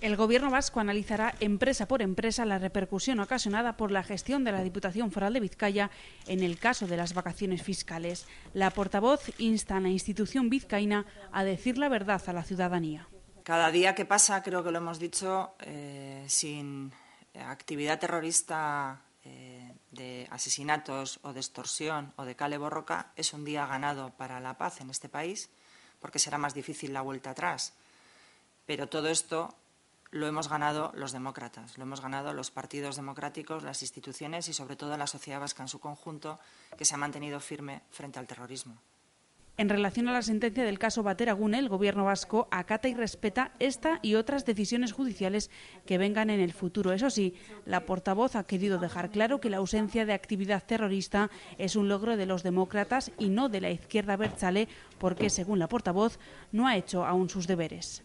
El Gobierno vasco analizará empresa por empresa la repercusión ocasionada por la gestión de la Diputación Foral de Vizcaya en el caso de las vacaciones fiscales. La portavoz insta a la institución vizcaína a decir la verdad a la ciudadanía. Cada día que pasa, creo que lo hemos dicho, eh, sin actividad terrorista eh, de asesinatos o de extorsión o de cale borroca, es un día ganado para la paz en este país, porque será más difícil la vuelta atrás. Pero todo esto lo hemos ganado los demócratas, lo hemos ganado los partidos democráticos, las instituciones y sobre todo la sociedad vasca en su conjunto, que se ha mantenido firme frente al terrorismo. En relación a la sentencia del caso Bateragune, el Gobierno vasco acata y respeta esta y otras decisiones judiciales que vengan en el futuro. Eso sí, la portavoz ha querido dejar claro que la ausencia de actividad terrorista es un logro de los demócratas y no de la izquierda berchale, porque, según la portavoz, no ha hecho aún sus deberes.